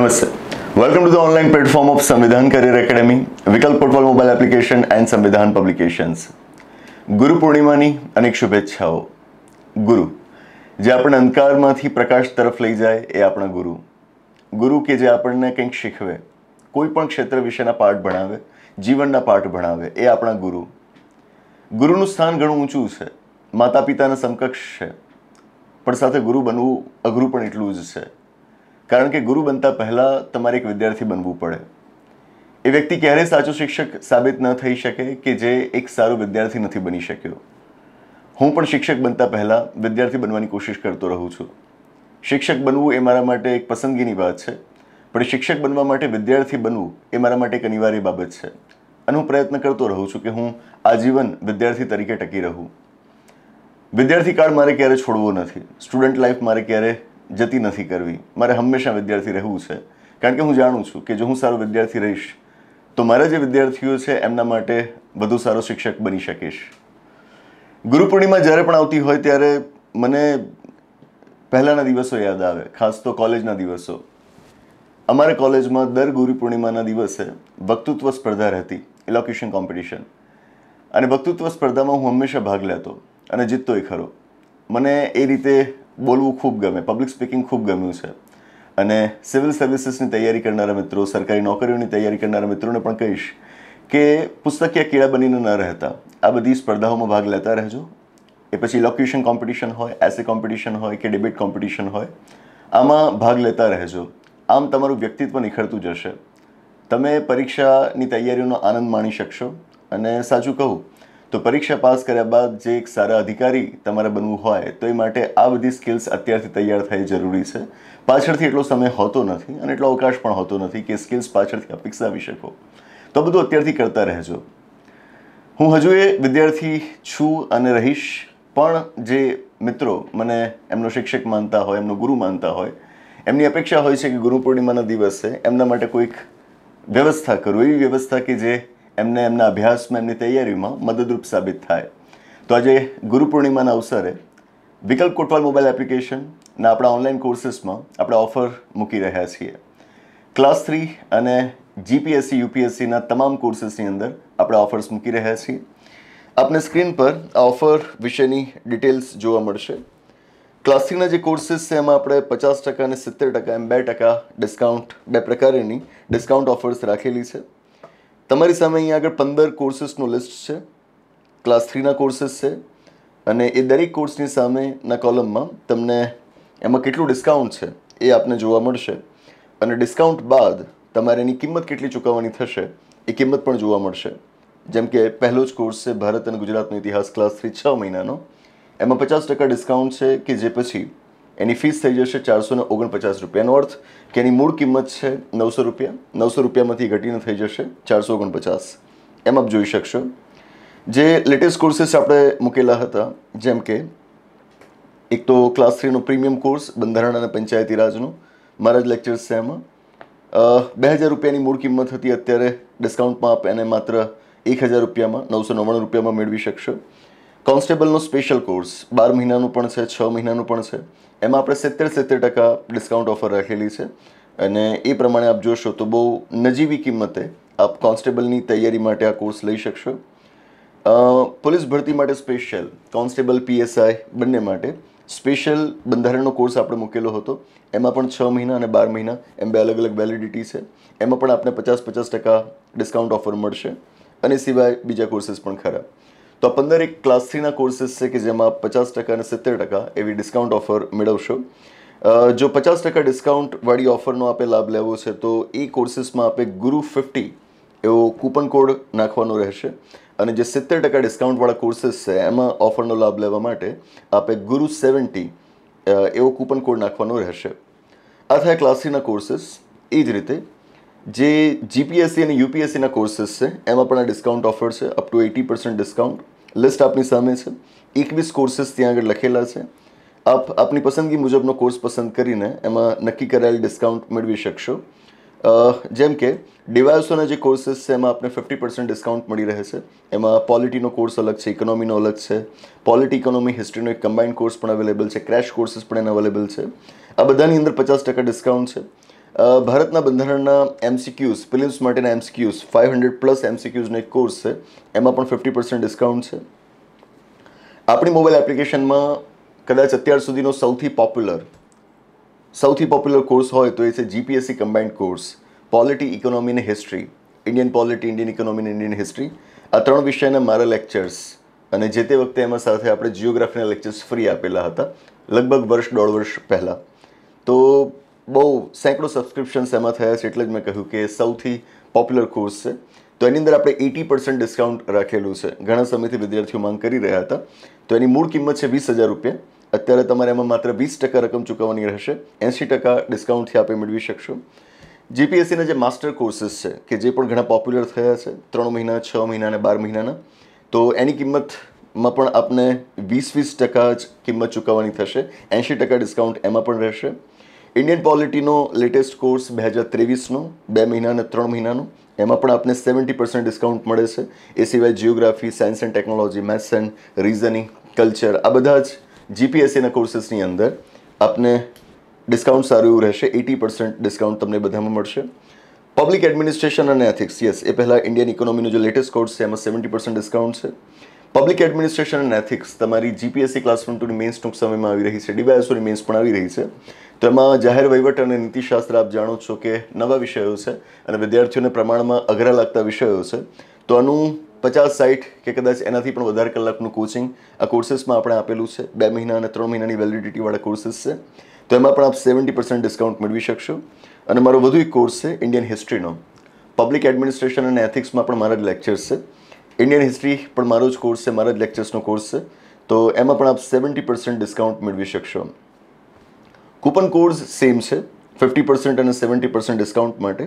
નમસ્તે welcome to the online platform of Samvidhan career academy Vikalp portal mobile application and Samvidhan publications ગુરુ પૂર્ણિમાની અનેક શુભેચ્છાઓ ગુરુ જે આપણે અંધકારમાંથી પ્રકાશ તરફ લઈ જાય એ આપણા ગુરુ ગુરુ કે જે આપણને કંઈક શીખવે કોઈ પણ ક્ષેત્ર વિશેના પાઠ ભણાવે જીવનના પાઠ ભણાવે એ આપણા ગુરુ ગુરુનું સ્થાન ઘણું ઊંચું છે માતા પિતાના સમકક્ષ છે પણ સાથે ગુરુ બનવું અઘરું પણ એટલું જ છે કારણ કે ગુરુ બનતા પહેલાં તમારે એક વિદ્યાર્થી બનવું પડે એ વ્યક્તિ ક્યારેય સાચો શિક્ષક સાબિત ન થઈ શકે કે જે એક સારો વિદ્યાર્થી નથી બની શક્યો હું પણ શિક્ષક બનતા પહેલાં વિદ્યાર્થી બનવાની કોશિશ કરતો રહું છું શિક્ષક બનવું એ મારા માટે એક પસંદગીની વાત છે પણ શિક્ષક બનવા માટે વિદ્યાર્થી બનવું એ મારા માટે એક અનિવાર્ય બાબત છે અને હું પ્રયત્ન કરતો રહું છું કે હું આજીવન વિદ્યાર્થી તરીકે ટકી રહું વિદ્યાર્થી કાળ મારે ક્યારે છોડવો નથી સ્ટુડન્ટ લાઈફ મારે ક્યારે જતી નથી કરવી મારે હંમેશા વિદ્યાર્થી રહેવું છે કારણ કે હું જાણું છું કે જો હું સારો વિદ્યાર્થી રહીશ તો મારા જે વિદ્યાર્થીઓ છે એમના માટે વધુ સારો શિક્ષક બની શકીશ ગુરુપૂર્ણિમા જ્યારે પણ આવતી હોય ત્યારે મને પહેલાંના દિવસો યાદ આવે ખાસ તો કોલેજના દિવસો અમારે કોલેજમાં દર ગુરુપૂર્ણિમાના દિવસે વક્તૃત્વ સ્પર્ધા રહેતી ઇલોક્યુશન કોમ્પિટિશન અને વક્તૃત્વ સ્પર્ધામાં હું હંમેશા ભાગ લેતો અને જીતતોય ખરો મને એ રીતે બોલવું ખૂબ ગમે પબ્લિક સ્પીકિંગ ખૂબ ગમ્યું છે અને સિવિલ સર્વિસીસની તૈયારી કરનારા મિત્રો સરકારી નોકરીઓની તૈયારી કરનારા મિત્રોને પણ કહીશ કે પુસ્તકિયા કીડા બનીને ન રહેતા આ બધી સ્પર્ધાઓમાં ભાગ લેતા રહેજો એ પછી લોકેશન કોમ્પિટિશન હોય એસે કોમ્પિટિશન હોય કે ડિબેટ કોમ્પિટિશન હોય આમાં ભાગ લેતા રહેજો આમ તમારું વ્યક્તિત્વ નિખરતું જશે તમે પરીક્ષાની તૈયારીઓનો આનંદ માણી શકશો અને સાચું કહું તો પરીક્ષા પાસ કર્યા બાદ જે એક સારા અધિકારી તમારે બનવું હોય તો એ માટે આ બધી સ્કિલ્સ અત્યારથી તૈયાર થઈ જરૂરી છે પાછળથી એટલો સમય હોતો નથી અને એટલો અવકાશ પણ હોતો નથી કે સ્કિલ્સ પાછળથી આપ વિકસાવી શકો તો બધું અત્યારથી કરતા રહેજો હું હજુ એ વિદ્યાર્થી છું અને રહીશ પણ જે મિત્રો મને એમનો શિક્ષક માનતા હોય એમનો ગુરુ માનતા હોય એમની અપેક્ષા હોય છે કે ગુરુ પૂર્ણિમાના દિવસે એમના માટે કોઈક વ્યવસ્થા કરું એવી વ્યવસ્થા કે જે એમને એમના અભ્યાસમાં એમની તૈયારીમાં મદદરૂપ સાબિત થાય તો આજે ગુરુ પૂર્ણિમાના અવસરે વિકલ્પ કોટવાલ મોબાઈલ એપ્લિકેશનના આપણા ઓનલાઈન કોર્સીસમાં આપણે ઓફર મૂકી રહ્યા છીએ ક્લાસ થ્રી અને જીપીએસસી યુપીએસસીના તમામ કોર્સીસની અંદર આપણે ઓફર્સ મૂકી રહ્યા છીએ આપને સ્ક્રીન પર આ ઓફર વિશેની ડિટેલ્સ જોવા મળશે ક્લાસ થ્રીના જે કોર્સીસ છે એમાં આપણે પચાસ ટકા અને સિત્તેર ટકા એમ બે ટકા ડિસ્કાઉન્ટ બે પ્રકારની ડિસ્કાઉન્ટ ઓફર્સ રાખેલી છે તમારી સામે અહીંયા આગળ પંદર કોર્સીસનું લિસ્ટ છે ક્લાસ થ્રીના કોર્સીસ છે અને એ દરેક કોર્સની સામેના કોલમમાં તમને એમાં કેટલું ડિસ્કાઉન્ટ છે એ આપને જોવા મળશે અને ડિસ્કાઉન્ટ બાદ તમારે એની કિંમત કેટલી ચૂકવવાની થશે એ કિંમત પણ જોવા મળશે જેમ કે પહેલો જ કોર્સ છે ભારત અને ગુજરાતનો ઇતિહાસ ક્લાસ થ્રી છ મહિનાનો એમાં પચાસ ટકા ડિસ્કાઉન્ટ છે કે જે પછી એની ફીસ થઈ જશે ચારસો ને ઓગણપચાસ રૂપિયાનો અર્થ કે એની મૂળ કિંમત છે નવસો રૂપિયા નવસો રૂપિયામાંથી ઘટીને થઈ જશે ચારસો ઓગણપચાસ એમ આપ જોઈ શકશો જે લેટેસ્ટ કોર્સીસ આપણે મૂકેલા હતા જેમ કે એક તો ક્લાસ થ્રીનો પ્રીમિયમ કોર્સ બંધારણ અને પંચાયતી રાજનો મારા જ લેક્ચર્સ છે એમાં બે હજાર રૂપિયાની મૂળ કિંમત હતી અત્યારે ડિસ્કાઉન્ટમાં આપ એને માત્ર એક હજાર રૂપિયામાં નવસો નવ્વાણું રૂપિયામાં મેળવી શકશો કોન્સ્ટેબલનો સ્પેશિયલ કોર્સ બાર મહિનાનું પણ છે છ મહિનાનું પણ છે એમાં આપણે સિત્તેર સિત્તેર ટકા ડિસ્કાઉન્ટ ઓફર રાખેલી છે અને એ પ્રમાણે આપ જોશો તો બહુ નજીવી કિંમતે આપ કોન્સ્ટેબલની તૈયારી માટે આ કોર્સ લઈ શકશો પોલીસ ભરતી માટે સ્પેશિયલ કોન્સ્ટેબલ પીએસઆઈ બંને માટે સ્પેશિયલ બંધારણનો કોર્સ આપણે મૂકેલો હતો એમાં પણ છ મહિના અને બાર મહિના એમ બે અલગ અલગ વેલિડિટી છે એમાં પણ આપને પચાસ પચાસ ટકા ડિસ્કાઉન્ટ ઓફર મળશે અને સિવાય બીજા કોર્સીસ પણ ખરા તો આ પંદર એક ક્લાસ થ્રીના કોર્સીસ છે કે જેમાં પચાસ ટકા અને સિત્તેર ટકા એવી ડિસ્કાઉન્ટ ઓફર મેળવશો જો પચાસ ટકા ડિસ્કાઉન્ટવાળી ઓફરનો આપે લાભ લેવો છે તો એ કોર્સીસમાં આપે ગુરુ ફિફ્ટી એવો કૂપન કોડ નાખવાનો રહેશે અને જે સિત્તેર ટકા ડિસ્કાઉન્ટવાળા કોર્સીસ છે એમાં ઓફરનો લાભ લેવા માટે આપે ગુરુ સેવન્ટી એવો કૂપન કોડ નાખવાનો રહેશે આ થાય ક્લાસીના કોર્સીસ એ જ રીતે જે જીપીએસસી અને યુપીએસસીના કોર્સીસ છે એમાં પણ આ ડિસ્કાઉન્ટ ઓફર છે up to eighty percent discount list આપની સામે છે એકવીસ કોર્સીસ ત્યાં આગળ લખેલા છે આપ આપની પસંદગી મુજબનો કોર્સ પસંદ કરીને એમાં નક્કી કરાયેલ ડિસ્કાઉન્ટ મેળવી શકશો જેમ કે ડિવાઇસોના જે કોર્સીસ છે એમાં આપને ફિફ્ટી પર્સન્ટ ડિસ્કાઉન્ટ મળી રહે છે એમાં પોલિટીનો કોર્સ અલગ છે ઇકોનોમીનો અલગ છે પોલિટી ઇકોનોમી હિસ્ટ્રીનો એક કમ્બાઇન્ડ કોર્સ પણ અવેલેબલ છે ક્રેશ કોર્સીસ પણ એના અવેલેબલ છે આ બધાની અંદર પચાસ ટકા ડિસ્કાઉન્ટ છે ભારતના બંધારણના એમસીક્યુઝ પ્રિલિમ્સ માટેના એમસીક્યુઝ ફાઇવ હંડ્રેડ પ્લસ એમસીક્યુઝનો એક કોર્સ છે એમાં પણ ફિફ્ટી પર્સન્ટ ડિસ્કાઉન્ટ છે આપણી મોબાઈલ એપ્લિકેશનમાં કદાચ અત્યાર સુધીનો સૌથી પોપ્યુલર સૌથી પોપ્યુલર કોર્સ હોય તો એ છે GPSC combined course polity economy અને history Indian polity Indian economy અને ઇન્ડિયન હિસ્ટ્રી આ ત્રણ વિષયના મારા લેક્ચર્સ અને જે તે વખતે એમાં સાથે આપણે જિયોગ્રાફીના લેક્ચર્સ ફ્રી આપેલા હતા લગભગ વર્ષ દોઢ વર્ષ પહેલાં તો બહુ સેંકડો સબસ્ક્રિપ્શન્સ એમાં થયા છે એટલે જ મેં કહ્યું કે સૌથી પોપ્યુલર કોર્સ છે તો એની અંદર આપણે એટી પર્સન્ટ ડિસ્કાઉન્ટ રાખેલું છે ઘણા સમયથી વિદ્યાર્થીઓ માંગ કરી રહ્યા હતા તો એની મૂળ કિંમત છે વીસ હજાર રૂપિયા અત્યારે તમારે એમાં માત્ર વીસ ટકા રકમ ચૂકવવાની રહેશે એંશી ટકા ડિસ્કાઉન્ટથી આપણે મેળવી શકશો જીપીએસસીના જે માસ્ટર કોર્સીસ છે કે જે પણ ઘણા પોપ્યુલર થયા છે ત્રણ મહિના છ મહિના અને બાર મહિનાના તો એની કિંમતમાં પણ આપને વીસ વીસ ટકા જ કિંમત ચૂકવવાની થશે એંશી ટકા ડિસ્કાઉન્ટ એમાં પણ રહેશે ઇન્ડિયન પોલિટીનો લેટેસ્ટ કોર્સ બે હજાર ત્રેવીસનો બે મહિનાને ત્રણ મહિનાનો એમાં પણ આપને સેવન્ટી પર્સન્ટ ડિસ્કાઉન્ટ મળે છે એ સિવાય geography science and technology maths and reasoning culture આ બધા જ જીપીએસસીના કોર્સીસની અંદર આપને ડિસ્કાઉન્ટ સારું એવું રહેશે એટી પર્સન્ટ ડિસ્કાઉન્ટ તમને બધામાં મળશે પબ્લિક એડમિનિસ્ટ્રેશન અને એથિક્સ યસ એ પહેલાં ઇન્ડિયન ઇકોનોમીનો જે લેટેસ્ટ કોર્સ છે એમાં સેવન્ટી પર્સન્ટ ડિસ્કાઉન્ટ છે પબ્લિક એડમિનિસ્ટ્રેશન એન્ડ એથિક્સ તમારી જીપીએસસી ક્લાસ વન ટુની મેન્સ ટૂંક સમયમાં આવી રહી છે ડીબાયસોની મેન્સ પણ આવી રહી છે તો એમાં જાહેર વહીવટ અને નીતિશાસ્ત્ર આપ જાણો છો કે નવા વિષયો છે અને વિદ્યાર્થીઓને પ્રમાણમાં અઘરા લાગતા વિષયો છે તો આનું પચાસ સાઠ કે કદાચ એનાથી પણ વધારે કલાકનું કોચિંગ આ કોર્સીસમાં આપણે આપેલું છે બે મહિના અને ત્રણ મહિનાની વેલિડિટીવાળા કોર્સીસ છે તો એમાં પણ આપ સેવન્ટી પર્સન્ટ ડિસ્કાઉન્ટ મેળવી શકશો અને મારો વધુ એક કોર્સ છે ઇન્ડિયન હિસ્ટ્રીનો પબ્લિક એડમિનિસ્ટ્રેશન અને એથિક્સમાં પણ મારા લેક્ચર્સ છે ઇન્ડિયન હિસ્ટ્રી પણ મારો જ કોર્સ છે મારા જ લેક્ચર્સનો કોર્સ છે તો એમાં પણ આપ સેવન્ટી પર્સન્ટ ડિસ્કાઉન્ટ મેળવી શકશો કૂપન કોર્સ સેમ છે ફિફ્ટી પર્સન્ટ અને સેવન્ટી પર્સન્ટ ડિસ્કાઉન્ટ માટે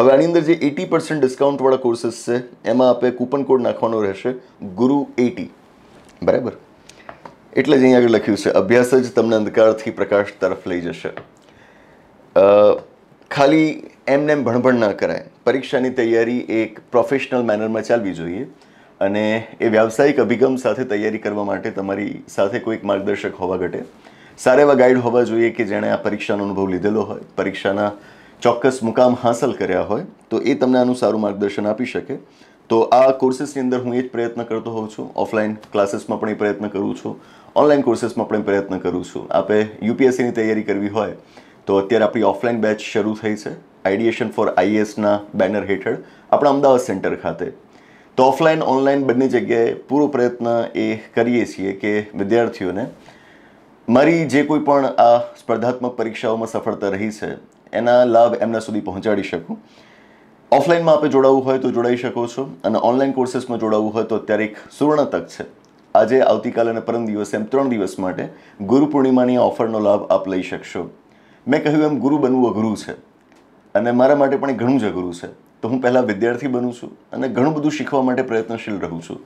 હવે આની અંદર જે એટી પર્સન્ટ ડિસ્કાઉન્ટવાળા કોર્સીસ છે એમાં આપણે કૂપન કોડ નાખવાનો રહેશે ગુરુ એટી બરાબર એટલે જ અહીં આગળ લખ્યું છે અભ્યાસ જ તમને અંધકારથી પ્રકાશ તરફ લઈ જશે ખાલી એમને એમ ભણભણ ન કરાય પરીક્ષાની તૈયારી એક પ્રોફેશનલ મેનરમાં ચાલવી જોઈએ અને એ વ્યાવસાયિક અભિગમ સાથે તૈયારી કરવા માટે તમારી સાથે કોઈક માર્ગદર્શક હોવા ઘટે સારા એવા ગાઈડ હોવા જોઈએ કે જેણે આ પરીક્ષાનો અનુભવ લીધેલો હોય પરીક્ષાના ચોક્કસ મુકામ હાંસલ કર્યા હોય તો એ તમને આનું સારું માર્ગદર્શન આપી શકે તો આ કોર્સીસની અંદર હું એ જ પ્રયત્ન કરતો હોઉં છું ઓફલાઈન ક્લાસીસમાં પણ એ પ્રયત્ન કરું છું ઓનલાઈન કોર્સીસમાં પણ પ્રયત્ન કરું છું આપે યુપીએસસીની તૈયારી કરવી હોય તો અત્યારે આપણી ઓફલાઈન બેચ શરૂ થઈ છે આઈડિએશન ફોર આઈએસના બેનર હેઠળ આપણા અમદાવાદ સેન્ટર ખાતે તો ઓફલાઈન ઓનલાઈન બંને જગ્યાએ પૂરો પ્રયત્ન એ કરીએ છીએ કે વિદ્યાર્થીઓને મારી જે કોઈ પણ આ સ્પર્ધાત્મક પરીક્ષાઓમાં સફળતા રહી છે એના લાભ એમના સુધી પહોંચાડી શકું ઓફલાઈનમાં આપણે જોડાવવું હોય તો જોડાઈ શકો છો અને ઓનલાઈન કોર્સીસમાં જોડાવવું હોય તો અત્યારે એક સુવર્ણ તક છે આજે આવતીકાલે અને પરમ દિવસે એમ ત્રણ દિવસ માટે ગુરુ પૂર્ણિમાની ઓફરનો લાભ આપ લઈ શકશો મેં કહ્યું એમ ગુરુ બનવું અઘરું છે અને મારા માટે પણ ઘણું જ અઘરું છે તો હું પહેલાં વિદ્યાર્થી બનું છું અને ઘણું બધું શીખવા માટે પ્રયત્નશીલ રહું છું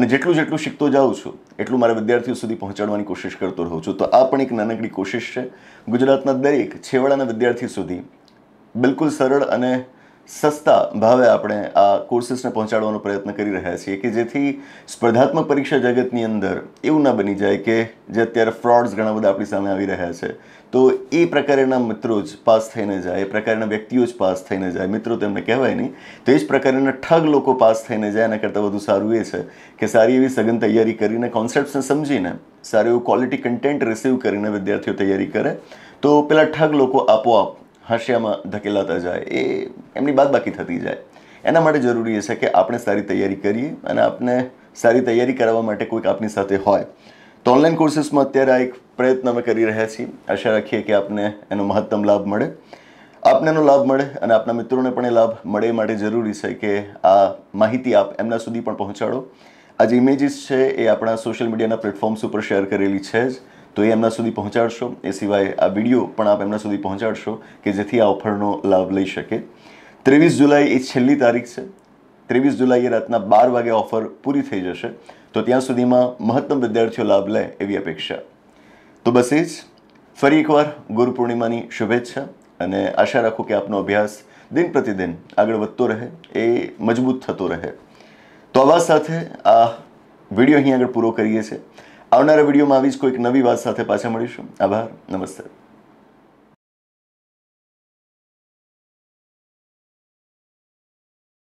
અને જેટલું જેટલું શીખતો જાઉં છું એટલું મારા વિદ્યાર્થીઓ સુધી પહોંચાડવાની કોશિશ કરતો રહું છું તો આ પણ એક નાનકડી કોશિશ છે ગુજરાતના દરેક છેવાડાના વિદ્યાર્થી સુધી બિલકુલ સરળ અને સસ્તા ભાવે આપણે આ કોર્સીસને પહોંચાડવાનો પ્રયત્ન કરી રહ્યા છીએ કે જેથી સ્પર્ધાત્મક પરીક્ષા જગતની અંદર એવું ના બની જાય કે જે અત્યારે ફ્રોડ્સ ઘણા બધા આપણી સામે આવી રહ્યા છે તો એ પ્રકારના મિત્રો જ પાસ થઈને જાય એ પ્રકારના વ્યક્તિઓ જ પાસ થઈને જાય મિત્રો તો એમને કહેવાય નહીં તો એ જ પ્રકારના ઠગ લોકો પાસ થઈને જાય એના કરતાં વધુ સારું એ છે કે સારી એવી સઘન તૈયારી કરીને કોન્સેપ્ટ્સને સમજીને સારું એવું ક્વોલિટી કન્ટેન્ટ રિસીવ કરીને વિદ્યાર્થીઓ તૈયારી કરે તો પેલા ઠગ લોકો આપોઆપ હાંસિયામાં ધકેલાતા જાય એ એમની બાદબાકી થતી જાય એના માટે જરૂરી છે કે આપણે સારી તૈયારી કરીએ અને આપને સારી તૈયારી કરાવવા માટે કોઈક આપની સાથે હોય તો ઓનલાઈન કોર્સીસમાં અત્યારે આ એક પ્રયત્ન અમે કરી રહ્યા છીએ આશા રાખીએ કે આપને એનો મહત્તમ લાભ મળે આપને એનો લાભ મળે અને આપના મિત્રોને પણ એ લાભ મળે એ માટે જરૂરી છે કે આ માહિતી આપ એમના સુધી પણ પહોંચાડો આ જે ઇમેજીસ છે એ આપણા સોશિયલ મીડિયાના પ્લેટફોર્મ્સ ઉપર શેર કરેલી છે જ તો એ એમના સુધી પહોંચાડશો એ સિવાય આ વિડીયો પણ આપ એમના સુધી પહોંચાડશો કે જેથી આ ઓફરનો લાભ લઈ શકે ત્રેવીસ જુલાઈ એ છેલ્લી તારીખ છે ત્રેવીસ જુલાઈએ રાતના બાર વાગે ઓફર પૂરી થઈ જશે તો ત્યાં સુધીમાં મહત્તમ વિદ્યાર્થીઓ લાભ લે એવી અપેક્ષા તો બસ એ જ ફરી એકવાર ગુરુ પૂર્ણિમાની શુભેચ્છા અને આશા રાખું કે આપનો અભ્યાસ દિન પ્રતિદિન આગળ વધતો રહે એ મજબૂત થતો રહે તો આવા સાથે આ વિડીયો અહીં આગળ પૂરો કરીએ છીએ આવનારા વિડીયોમાં આવી જ કોઈક નવી વાત સાથે પાછા મળીશું આભાર નમસ્તે